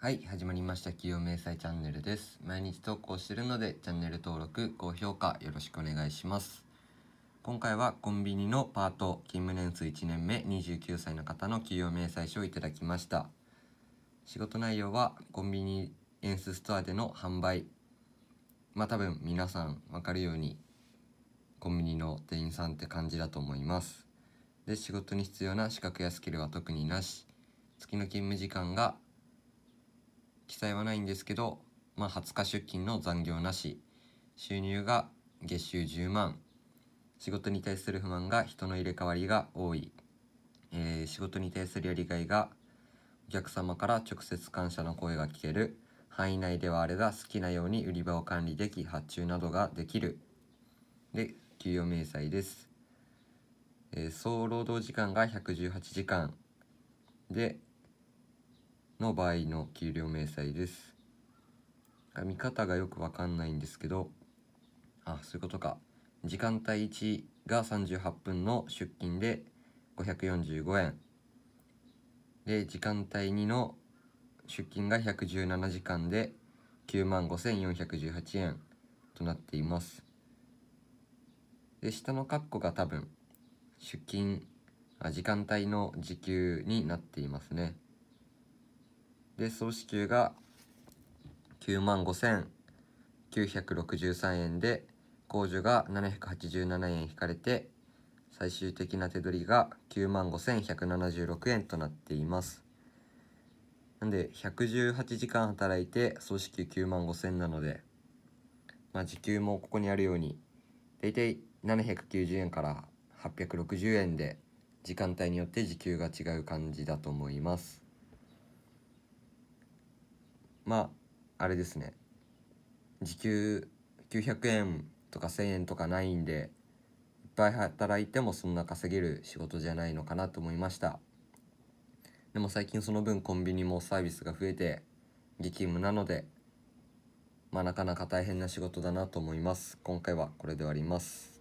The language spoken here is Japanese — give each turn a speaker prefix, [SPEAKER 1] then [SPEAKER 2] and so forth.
[SPEAKER 1] はい、始まりました。企業明細チャンネルです。毎日投稿してるので、チャンネル登録、高評価よろしくお願いします。今回はコンビニのパート、勤務年数1年目、29歳の方の企業明細書をいただきました。仕事内容は、コンビニエンスストアでの販売。まあ多分皆さんわかるように、コンビニの店員さんって感じだと思います。で、仕事に必要な資格やスキルは特になし。月の勤務時間が記載はないんですけど、まあ、20日出勤の残業なし収入が月収10万仕事に対する不満が人の入れ替わりが多い、えー、仕事に対するやりがいがお客様から直接感謝の声が聞ける範囲内ではあれが好きなように売り場を管理でき発注などができるで給与明細です、えー、総労働時間が118時間での場合の給料明細です。見方がよくわかんないんですけど、あ、そういうことか。時間帯1が38分の出勤で545円。で、時間帯2の出勤が117時間で9万5418円となっています。で、下の括弧が多分、出勤、時間帯の時給になっていますね。で総支給が9万5963円で控除が787円引かれて最終的な手取りが9万5176円となっていますなんで118時間働いて総支給9万5000なのでまあ時給もここにあるように大体790円から860円で時間帯によって時給が違う感じだと思いますまああれですね時給900円とか1,000円とかないんでいっぱい働いてもそんな稼げる仕事じゃないのかなと思いましたでも最近その分コンビニもサービスが増えて激務なのでまあなかなか大変な仕事だなと思います今回はこれで終わります